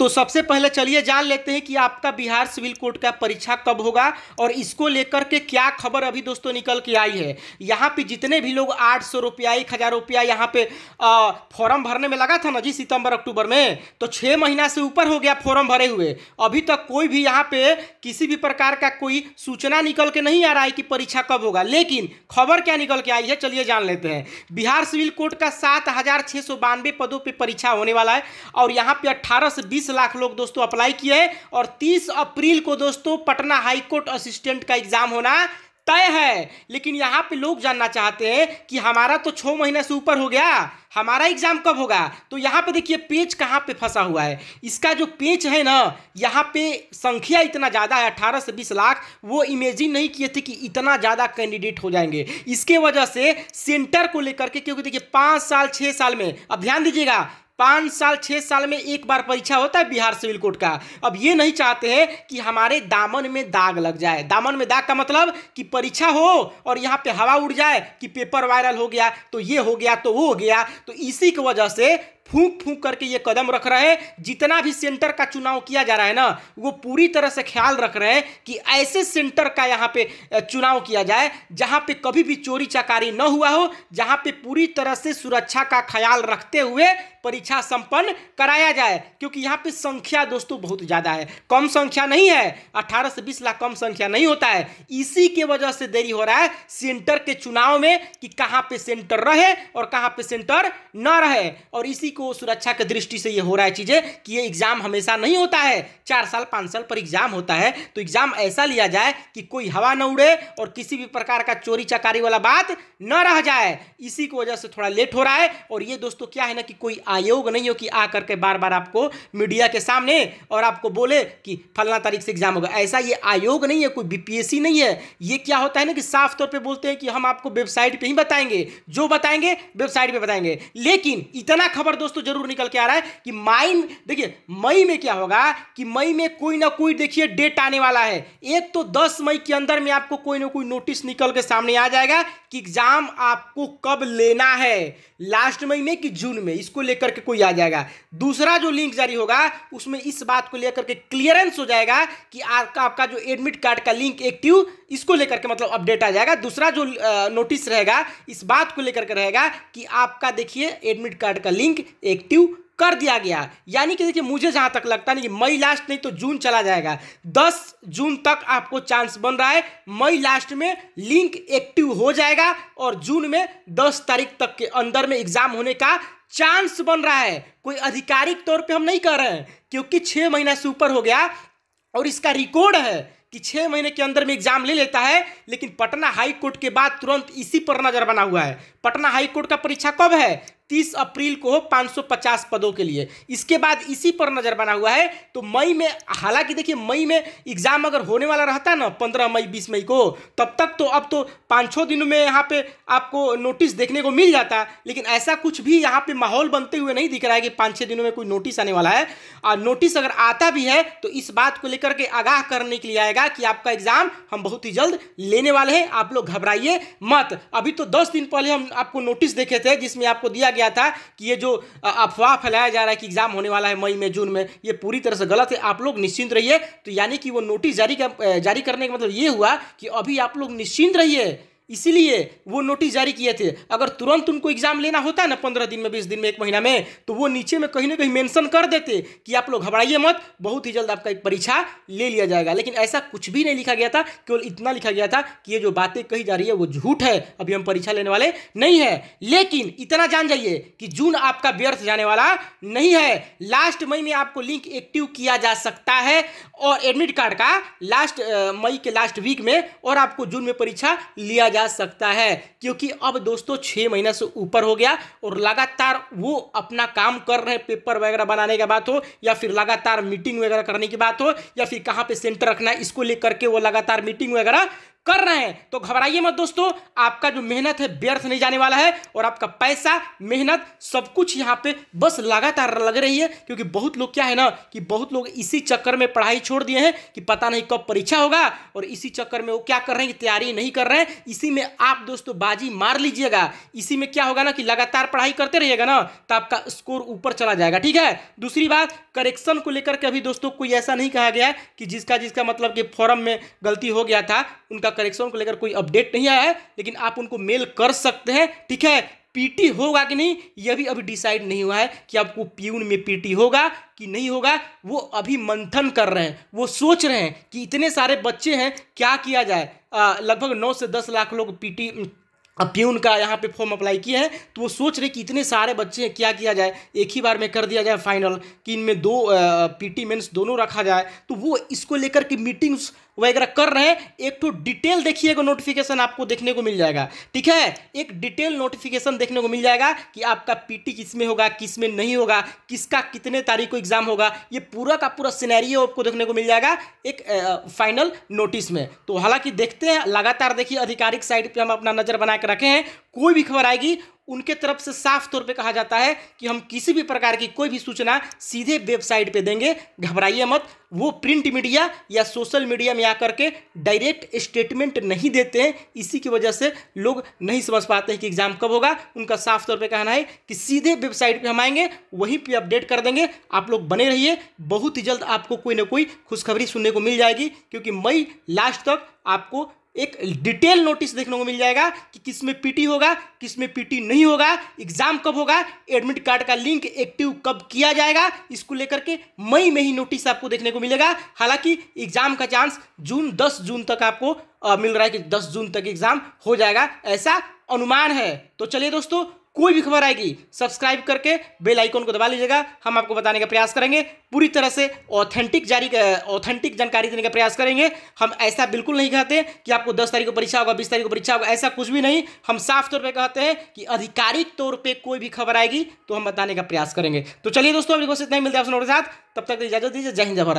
तो सबसे पहले चलिए जान लेते हैं कि आपका बिहार सिविल कोर्ट का परीक्षा कब होगा और इसको लेकर के क्या खबर अभी दोस्तों निकल के आई है यहाँ पे जितने भी लोग आठ सौ रुपया एक हज़ार रुपया यहाँ पे फॉर्म भरने में लगा था ना जी सितंबर अक्टूबर में तो छः महीना से ऊपर हो गया फॉर्म भरे हुए अभी तक कोई भी यहाँ पे किसी भी प्रकार का कोई सूचना निकल के नहीं आ रहा है कि परीक्षा कब होगा लेकिन खबर क्या निकल के आई है चलिए जान लेते हैं बिहार सिविल कोर्ट का सात पदों पर परीक्षा होने वाला है और यहाँ पे अट्ठारह से बीस तीस लाख लोग दोस्तों अप्लाई किए हैं और 30 अप्रैल को दोस्तों पटना हाईकोर्ट असिस्टेंट का एग्जाम होना तय है लेकिन यहाँ पे लोग जानना चाहते हैं कि हमारा तो छः महीना से ऊपर हो गया हमारा एग्जाम कब होगा तो यहाँ पे देखिए पेज कहाँ पे फंसा हुआ है इसका जो पेज है ना यहाँ पे संख्या इतना ज़्यादा है अठारह से बीस लाख वो इमेजिन नहीं किए थे कि इतना ज़्यादा कैंडिडेट हो जाएंगे इसके वजह से सेंटर को लेकर के क्योंकि देखिए पाँच साल छः साल में अब ध्यान दीजिएगा पाँच साल छः साल में एक बार परीक्षा होता है बिहार सिविल कोर्ट का अब ये नहीं चाहते हैं कि हमारे दामन में दाग लग जाए दामन में दाग का मतलब कि परीक्षा हो और यहाँ पे हवा उड़ जाए कि पेपर वायरल हो गया तो ये हो गया तो वो हो गया तो इसी की वजह से फूंक फूंक करके ये कदम रख रहे हैं जितना भी सेंटर का चुनाव किया जा रहा है ना वो पूरी तरह से ख्याल रख रहे हैं कि ऐसे सेंटर का यहाँ पे चुनाव किया जाए जहाँ पे कभी भी चोरी चकारी न हुआ हो जहाँ पे पूरी तरह से सुरक्षा का ख्याल रखते हुए परीक्षा संपन्न कराया जाए क्योंकि यहाँ पे संख्या दोस्तों बहुत ज़्यादा है कम संख्या नहीं है अट्ठारह से बीस लाख कम संख्या नहीं होता है इसी के वजह से देरी हो रहा है सेंटर के चुनाव में कि कहाँ पे सेंटर रहे और कहाँ पे सेंटर न रहे और इसी को सुरक्षा के दृष्टि से ये हो रहा है चीज़ें कि ये एग्ज़ाम हमेशा नहीं होता है चार साल पाँच साल पर एग्ज़ाम होता है तो एग्ज़ाम ऐसा लिया जाए कि कोई हवा न उड़े और किसी भी प्रकार का चोरी चकारी वाला बात न रह जाए इसी की वजह से थोड़ा लेट हो रहा है और ये दोस्तों क्या है ना कि कोई आयोग नहीं हो कि आ करके बार बार आपको मीडिया के सामने और आपको बोले कि फलना तारीख से एग्ज़ाम होगा ऐसा ये आयोग नहीं है कोई बीपीएससी नहीं है ये क्या होता है ना कि साफ तौर पर बोलते हैं कि हम आपको वेबसाइट पर ही बताएंगे जो बताएंगे वेबसाइट पर बताएंगे लेकिन इतना खबर दोस्तों तो जरूर निकल के आ रहा है कि माइन देखिए मई में क्या होगा कि मई में कोई ना कोई देखिए डेट आने वाला है एक तो दस मई के अंदर में आपको कोई ना कोई नोटिस निकल के सामने आ जाएगा कि एग्जाम आपको कब लेना है लास्ट मई में कि जून में इसको लेकर के कोई आ जाएगा दूसरा जो लिंक जारी होगा उसमें इस बात को लेकर के क्लियरेंस हो जाएगा कि आपका आपका जो एडमिट कार्ड का लिंक एक्टिव इसको लेकर के मतलब अपडेट आ जाएगा दूसरा जो नोटिस रहेगा इस बात को लेकर के रहेगा कि आपका देखिए एडमिट कार्ड का लिंक एक्टिव कर दिया गया यानी कि देखिए मुझे जहां तक लगता है कि मई लास्ट नहीं तो जून चला जाएगा 10 जून तक आपको चांस बन रहा है मई लास्ट में लिंक एक्टिव हो जाएगा और जून में 10 तारीख तक के अंदर में एग्जाम होने का चांस बन रहा है कोई आधिकारिक तौर पे हम नहीं कर रहे हैं क्योंकि छह महीना से ऊपर हो गया और इसका रिकॉर्ड है कि छह महीने के अंदर में एग्जाम ले लेता है लेकिन पटना हाई कोर्ट के बाद तुरंत इसी पर नज़र बना हुआ है पटना हाई कोर्ट का परीक्षा कब है 30 अप्रैल को हो 550 पदों के लिए इसके बाद इसी पर नज़र बना हुआ है तो मई में हालांकि देखिए मई में एग्ज़ाम अगर होने वाला रहता ना पंद्रह मई बीस मई को तब तक तो अब तो पाँच छः दिनों में यहाँ पे आपको नोटिस देखने को मिल जाता लेकिन ऐसा कुछ भी यहाँ पे माहौल बनते हुए नहीं दिख रहा है कि पाँच छः दिनों में कोई नोटिस आने वाला है और नोटिस अगर आता भी है तो इस बात को लेकर के आगाह करने के लिए आएगा कि आपका एग्ज़ाम हम बहुत ही जल्द लेने वाले हैं आप लोग घबराइए मत अभी तो दस दिन पहले हम आपको नोटिस देखे थे जिसमें आपको दिया गया गया था कि ये जो अफवाह फैलाया जा रहा है कि एग्ज़ाम होने वाला है मई में जून में ये पूरी तरह से गलत है आप लोग निश्चिंत रहिए तो यानी कि वो नोटिस जारी जारी करने का मतलब ये हुआ कि अभी आप लोग निश्चिंत रहिए इसीलिए वो नोटिस जारी किए थे अगर तुरंत उनको एग्ज़ाम लेना होता ना पंद्रह दिन में बीस दिन में एक महीना में तो वो नीचे में कहीं ना कहीं मेंशन कर देते कि आप लोग घबराइए मत बहुत ही जल्द आपका एक परीक्षा ले लिया जाएगा लेकिन ऐसा कुछ भी नहीं लिखा गया था केवल इतना लिखा गया था कि ये जो बातें कही जा रही है वो झूठ है अभी हम परीक्षा लेने वाले नहीं है लेकिन इतना जान जाइए कि जून आपका व्यर्थ जाने वाला नहीं है लास्ट मई में आपको लिंक एक्टिव किया जा सकता है और एडमिट कार्ड का लास्ट मई के लास्ट वीक में और आपको जून में परीक्षा लिया जा जा सकता है क्योंकि अब दोस्तों छः महीने से ऊपर हो गया और लगातार वो अपना काम कर रहे हैं पेपर वगैरह बनाने की बात हो या फिर लगातार मीटिंग वगैरह करने की बात हो या फिर कहाँ पर सेंटर रखना है इसको लेकर के वो लगातार मीटिंग वगैरह कर रहे हैं तो घबराइए मत दोस्तों आपका जो मेहनत है व्यर्थ नहीं जाने वाला है और आपका पैसा मेहनत सब कुछ यहाँ पे बस लगातार लग रही है क्योंकि बहुत लोग क्या है ना कि बहुत लोग इसी चक्कर में पढ़ाई छोड़ दिए हैं कि पता नहीं कब परीक्षा होगा और इसी चक्कर में वो क्या कर रहे हैं कि तैयारी नहीं कर रहे हैं इसी में आप दोस्तों बाजी मार लीजिएगा इसी में क्या होगा ना कि लगातार पढ़ाई करते रहिएगा ना तो आपका स्कोर ऊपर चला जाएगा ठीक है दूसरी बात करेक्शन को लेकर के अभी दोस्तों कोई ऐसा नहीं कहा गया कि जिसका जिसका मतलब कि फॉरम में गलती हो गया था उनका उनका करेक्शन को लेकर कोई अपडेट नहीं आया है लेकिन आप उनको मेल कर सकते हैं ठीक है पीटी होगा कि नहीं यह भी अभी डिसाइड नहीं हुआ है कि आपको प्यून में पीटी होगा कि नहीं होगा वो अभी मंथन कर रहे हैं वो सोच रहे हैं कि इतने सारे बच्चे हैं क्या किया जाए लगभग नौ से दस लाख लोग पीटी प्यून का यहाँ पे फॉर्म अप्लाई किए हैं तो वो सोच रहे कि इतने सारे बच्चे हैं क्या किया जाए एक ही बार में कर दिया जाए फाइनल कि इनमें दो पीटी टी दोनों रखा जाए तो वो इसको लेकर के मीटिंग्स वगैरह कर रहे हैं एक तो डिटेल देखिएगा नोटिफिकेशन आपको देखने को मिल जाएगा ठीक है एक डिटेल नोटिफिकेशन देखने को मिल जाएगा कि आपका पीटी किस में होगा किस में नहीं होगा किसका कितने तारीख को एग्जाम होगा ये पूरा का पूरा सिनेरियो आपको देखने को मिल जाएगा एक फाइनल नोटिस में तो हालांकि देखते हैं लगातार देखिए आधिकारिक साइट पर हम अपना नज़र बना के रखे हैं कोई भी खबर आएगी उनके तरफ से साफ तौर पे कहा जाता है कि हम किसी भी प्रकार की कोई भी सूचना सीधे वेबसाइट पे देंगे घबराइए मत वो प्रिंट मीडिया या सोशल मीडिया में आकर के डायरेक्ट स्टेटमेंट नहीं देते हैं इसी की वजह से लोग नहीं समझ पाते हैं कि एग्ज़ाम कब होगा उनका साफ तौर पे कहना है कि सीधे वेबसाइट पे हम आएंगे वहीं पे अपडेट कर देंगे आप लोग बने रहिए बहुत ही जल्द आपको कोई ना कोई खुशखबरी सुनने को मिल जाएगी क्योंकि मई लास्ट तक आपको एक डिटेल नोटिस देखने को मिल जाएगा कि किस में पीटी होगा किस में पीटी नहीं होगा एग्जाम कब होगा एडमिट कार्ड का लिंक एक्टिव कब किया जाएगा इसको लेकर के मई में ही नोटिस आपको देखने को मिलेगा हालांकि एग्जाम का चांस जून 10 जून तक आपको आ, मिल रहा है कि 10 जून तक एग्जाम हो जाएगा ऐसा अनुमान है तो चलिए दोस्तों कोई भी खबर आएगी सब्सक्राइब करके बेल आइकॉन को दबा लीजिएगा हम आपको बताने का प्रयास करेंगे पूरी तरह से ऑथेंटिक जारी ऑथेंटिक जानकारी देने का प्रयास करेंगे हम ऐसा बिल्कुल नहीं कहते कि आपको दस तारीख को परीक्षा होगा बीस तारीख को परीक्षा होगा ऐसा कुछ भी नहीं हम साफ तौर पर कहते हैं कि आधिकारिक तौर पर कोई भी खबर आएगी तो हम बताने का प्रयास करेंगे तो चलिए दोस्तों अभी इतना नहीं मिलते हैं आप के साथ तब तक इजाजत दीजिए जय हिंद जय भारत